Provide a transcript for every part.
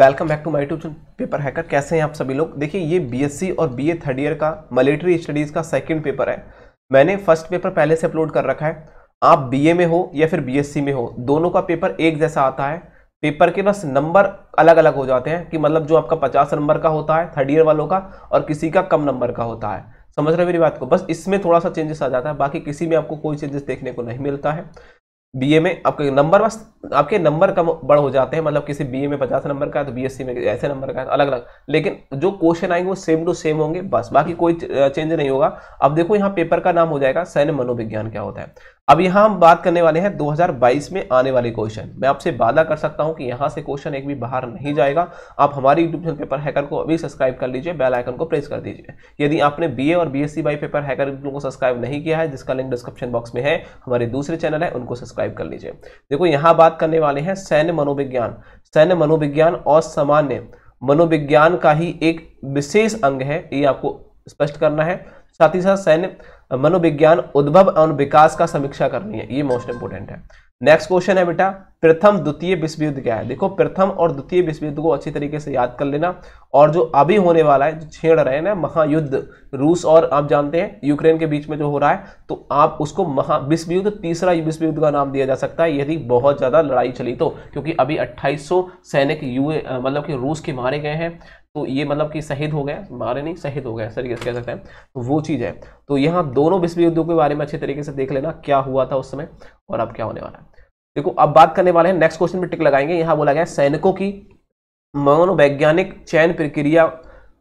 welcome back to my tube paper hacker कैसे हैं आप सभी लोग देखिए ये बीएससी और बीए थर्ड ईयर का मिलिट्री स्टडीज़ का सेकंड पेपर है मैंने फर्स्ट पेपर पहले से अपलोड कर रखा है आप बीए में हो या फिर बीएससी में हो दोनों का पेपर एक जैसा आता है पेपर के बस नंबर अलग अलग हो जाते हैं कि मतलब जो आपका पचास नंबर का होता है थर्ड ईयर वालों का और किसी का कम नंबर का होता है समझ रहे मेरी बात को बस इसमें थोड़ा सा चेंजेस आ जाता है बाकी किसी में आपको कोई चेंजेस देखने को नहीं मिलता है बीए में आपका नंबर बस आपके नंबर कम बढ़ हो जाते हैं मतलब किसी बीए में पचास नंबर का है तो बीएससी में ऐसे नंबर का है अलग अलग लेकिन जो क्वेश्चन आएंगे वो सेम टू सेम होंगे बस बाकी कोई चेंज नहीं होगा अब देखो यहाँ पेपर का नाम हो जाएगा सैन्य मनोविज्ञान क्या होता है अब यहाँ हम बात करने वाले हैं 2022 में आने वाले क्वेश्चन मैं आपसे वादा कर सकता हूँ कि यहाँ से क्वेश्चन एक भी बाहर नहीं जाएगा आप हमारे यूट्यूब चैनल पेपर हैकर को अभी सब्सक्राइब कर लीजिए बेल आइकन को प्रेस कर दीजिए यदि आपने बीए और बीएससी बाई पेपर हैकर को सब्सक्राइब नहीं किया है जिसका लिंक डिस्क्रिप्शन बॉक्स में है हमारे दूसरे चैनल है उनको सब्सक्राइब कर लीजिए देखो यहाँ बात बात करने वाले हैं सैन्य मनोविज्ञान सैन्य मनोविज्ञान और सामान्य मनोविज्ञान का ही एक विशेष अंग है ये आपको स्पष्ट करना है साथ ही साथ सैन्य मनोविज्ञान उद्भव और विकास का समीक्षा करनी है ये मोस्ट इंपोर्टेंट है नेक्स्ट क्वेश्चन है बेटा प्रथम द्वितीय विश्व युद्ध क्या है देखो प्रथम और द्वितीय विश्व युद्ध को अच्छी तरीके से याद कर लेना और जो अभी होने वाला है जो छेड़ रहे हैं ना महायुद्ध रूस और आप जानते हैं यूक्रेन के बीच में जो हो रहा है तो आप उसको महा विश्व युद्ध तीसरा विश्व युद्ध का नाम दिया जा सकता है यदि बहुत ज़्यादा लड़ाई चली तो क्योंकि अभी अट्ठाईस सैनिक यू मतलब कि रूस के मारे गए हैं तो ये मतलब कि शहीद हो गए मारे नहीं शहीद हो गए सर से कह सकते हैं तो वो चीज़ है तो यहाँ दोनों विश्व युद्धों के बारे में अच्छे तरीके से देख लेना क्या हुआ था उस समय और अब क्या होने वाला है देखो अब बात करने वाले हैं नेक्स्ट क्वेश्चन में टिक लगाएंगे यहां बोला गया सैनिकों की मनोवैज्ञानिक चयन प्रक्रिया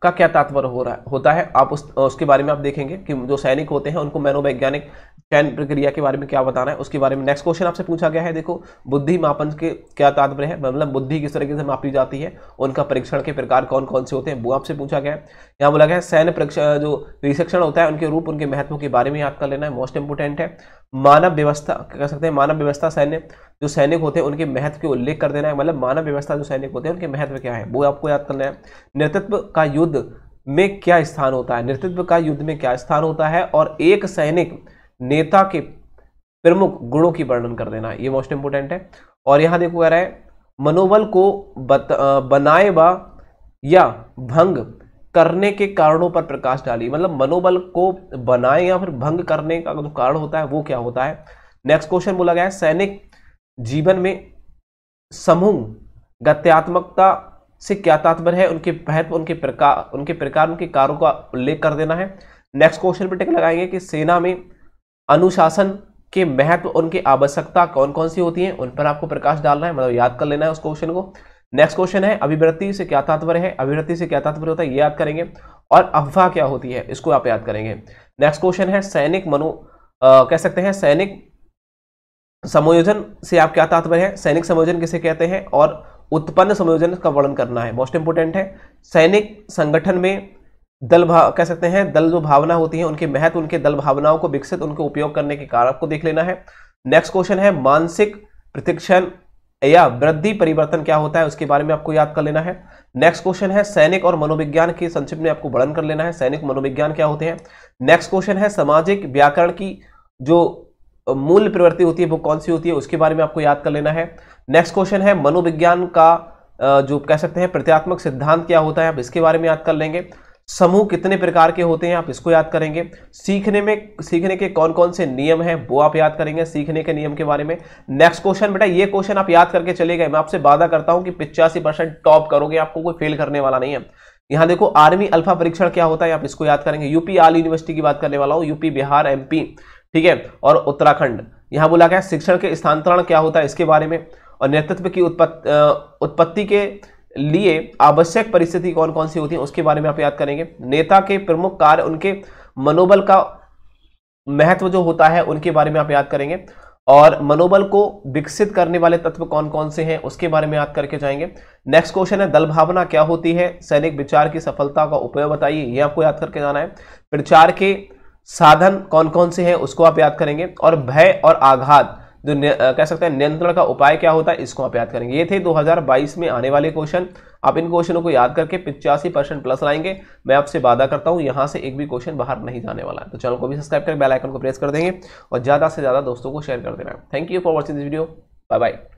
का क्या तात्पर्य हो रहा है होता है आप उस उसके बारे में आप देखेंगे कि जो सैनिक होते हैं उनको मनोवैज्ञानिक कैन प्रक्रिया के बारे में क्या बताना है उसके बारे में नेक्स्ट क्वेश्चन आपसे पूछा गया है देखो बुद्धि मापन के क्या तात्पर्य है मतलब बुद्धि किस तरीके से मापी जाती है उनका परीक्षण के प्रकार कौन कौन से होते हैं वो आपसे पूछा गया है यहाँ बोला गया है सैन्य परीक्षण जो प्रशिक्षण होता है उनके रूप उनके महत्व के बारे में याद कर लेना है मोस्ट इंपोर्टेंट है मानव व्यवस्था कह सकते हैं मानव व्यवस्था सैन्य जो सैनिक होते हैं उनके महत्व के उल्लेख कर देना है मतलब मानव व्यवस्था जो सैनिक होते हैं उनके महत्व क्या है वो आपको याद करना है नेतृत्व का युद्ध में क्या स्थान होता है नेतृत्व का युद्ध में क्या स्थान होता है और एक सैनिक नेता के प्रमुख गुणों की वर्णन कर देना ये मोस्ट इंपोर्टेंट है और यहाँ देखो कह रहा है मनोबल को बत, बनाए व या भंग करने के कारणों पर प्रकाश डालिए मतलब मनोबल को बनाए या फिर भंग करने का जो कारण होता है वो क्या होता है नेक्स्ट क्वेश्चन बोला गया है सैनिक जीवन में समूह गत्यात्मकता से क्या तात्पर्य है उनके महत्व उनके प्रकार उनके प्रकार उनके कारों का उल्लेख कर देना है नेक्स्ट क्वेश्चन पर टिक लगाएंगे कि सेना में अनुशासन के महत्व उनकी आवश्यकता कौन कौन सी होती है उन पर आपको प्रकाश डालना है मतलब याद कर लेना है उस क्वेश्चन को नेक्स्ट क्वेश्चन है अभिवृत्ति से क्या तात्पर्य है अभिवृत्ति से क्या तात्पर्य होता है ये याद करेंगे और अफवाह क्या होती है इसको आप याद करेंगे नेक्स्ट क्वेश्चन है सैनिक मनो कह सकते हैं सैनिक समयोजन से आप क्या तात्पर्य है सैनिक समायोजन किसे कहते हैं और उत्पन्न समयोजन का वर्णन करना है मोस्ट इंपोर्टेंट है सैनिक संगठन में दल भाव कह सकते हैं दल जो भावना होती है उनके महत्व उनके दल भावनाओं को विकसित उनके उपयोग करने के कारण आपको देख लेना है नेक्स्ट क्वेश्चन है मानसिक प्रतिक्षण या वृद्धि परिवर्तन क्या होता है उसके बारे में आपको याद कर लेना है नेक्स्ट क्वेश्चन है सैनिक और मनोविज्ञान के संक्षिप्त में आपको वर्णन कर लेना है सैनिक मनोविज्ञान क्या होते हैं नेक्स्ट क्वेश्चन है सामाजिक व्याकरण की जो मूल प्रवृत्ति होती है वो कौन सी होती है उसके बारे में आपको याद कर लेना है नेक्स्ट क्वेश्चन है मनोविज्ञान का जो कह सकते हैं प्रत्यात्मक सिद्धांत क्या होता है आप इसके बारे में याद कर लेंगे समूह कितने प्रकार के होते हैं आप इसको याद करेंगे सीखने में सीखने के कौन कौन से नियम हैं वो आप याद करेंगे सीखने के नियम के बारे में नेक्स्ट क्वेश्चन बेटा ये क्वेश्चन आप याद करके चले गए मैं आपसे वादा करता हूं कि पिचासी परसेंट टॉप करोगे आपको कोई फेल करने वाला नहीं है यहां देखो आर्मी अल्फा परीक्षण क्या होता है आप इसको याद करेंगे यूपी आल यूनिवर्सिटी की बात करने वाला हूँ यूपी बिहार एम ठीक है और उत्तराखंड यहाँ बोला गया शिक्षण के स्थानांतरण क्या होता है इसके बारे में और नेतृत्व की उत्पत्ति उत्पत्ति के लिए आवश्यक परिस्थिति कौन कौन सी होती है उसके बारे में आप याद करेंगे नेता के प्रमुख कार्य उनके मनोबल का महत्व जो होता है उनके बारे में आप याद करेंगे और मनोबल को विकसित करने वाले तत्व कौन कौन से हैं उसके बारे में याद करके जाएंगे नेक्स्ट क्वेश्चन है दल भावना क्या होती है सैनिक विचार की सफलता का उपयोग बताइए ये आपको याद करके जाना है प्रचार के साधन कौन कौन से हैं उसको आप याद करेंगे और भय और आघात जो कह सकते हैं नियंत्रण का उपाय क्या होता है इसको आप याद करेंगे ये थे 2022 में आने वाले क्वेश्चन आप इन क्वेश्चनों को याद करके पिचासी परसेंट प्लस लाएंगे मैं आपसे वादा करता हूँ यहाँ से एक भी क्वेश्चन बाहर नहीं जाने वाला है तो चैनल को भी सब्सक्राइब करें बेलाइकन को प्रेस कर देंगे और ज़्यादा से ज़्यादा दोस्तों को शेयर कर देना thank you for watching this video bye bye